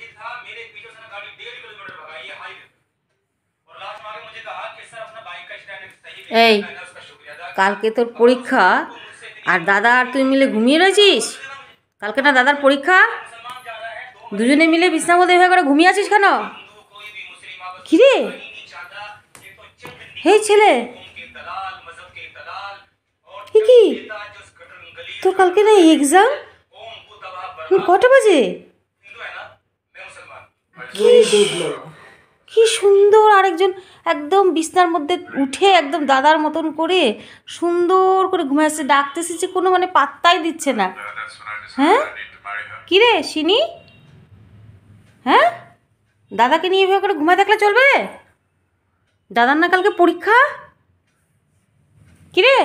मेरे पीछे गाड़ी डेढ़ किलोमीटर ये हाईवे और लास्ट मुझे कहा कि सर अपना बाइक का स्टैंड सही এই কালকে তোর পরীক্ষা আর দাদা আর তুই মিলে ঘুমিয়ে রয়েছিস কালকে না দাদার পরীক্ষা দুজনে মিলে বিশ্রাম দেবে করে ঘুমিয়ে আছিস কেন কিরে হে ছেলে কি তোর কালকে না এক্সাম কটা বাজে কি সুন্দর আরেকজন একদম বিছনার মধ্যে উঠে একদম দাদার মতন করে সুন্দর করে ঘুমাচ্ছে ডাকতেছে যে কোনো মানে পাত্তাই দিচ্ছে না হ্যাঁ কিরে সিনি হ্যাঁ দাদাকে নিয়ে এভাবে করে ঘুমায় থাকলে চলবে দাদার না কালকে পরীক্ষা কিরে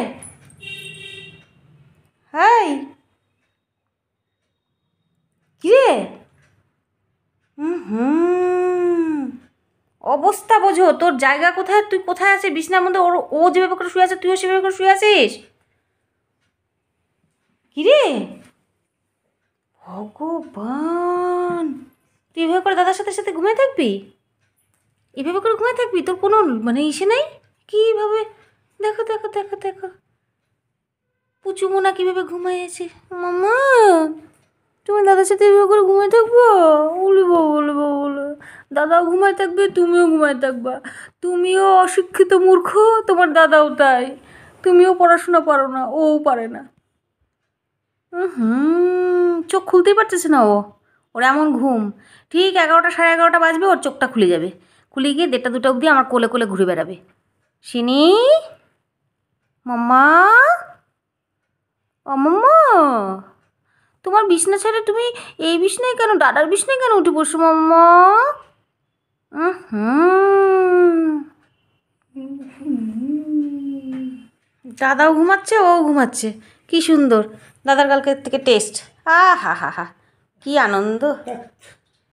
অবস্থা বোঝো তোর জায়গা কোথায় তুই কোথায় আছিস বিছনার মধ্যে ওর ও যেভাবে করে শুয়ে আছে তুইও সেভাবে করে শুয়ে আছিস কিরে ভগবান তুই এভাবে করে দাদার সাথে সাথে ঘুমিয়ে থাকবি এভাবে করে ঘুমিয়ে থাকবি তোর কোনো মানে ইসে নাই কীভাবে দেখো দেখো দেখো দেখো পুচু মোনা কীভাবে ঘুমাইয়েছে মামা তুমি দাদার সাথে এভাবে করে ঘুমিয়ে থাকবো উলবো উলবো উলবো দাদাও ঘুমায় থাকবে তুমিও ঘুমায় থাকবা তুমিও অশিক্ষিত মূর্খ তোমার দাদাও তাই তুমিও পড়াশোনা পারো না ও পারে না হুম চোখ খুলতেই পারতেছে না ও ওর এমন ঘুম ঠিক এগারোটা সাড়ে এগারোটা বাজবে ওর চোখটা খুলে যাবে খুলে গিয়ে দেড়টা দুটো অবধি আমার কোলে কোলে ঘুরে বেড়াবে সিনি মাম্মা অমাম্মা তোমার বিছনা ছেড়ে তুমি এই বিছনায় কেন দাদার বিছনায় কেন উঠে বসো মাম্মা Uh-huh. দাদাও ঘুমাচ্ছে ও ঘুমাচ্ছে কি সুন্দর দাদার কালকের থেকে টেস্ট আহ হা হা হা কি আনন্দ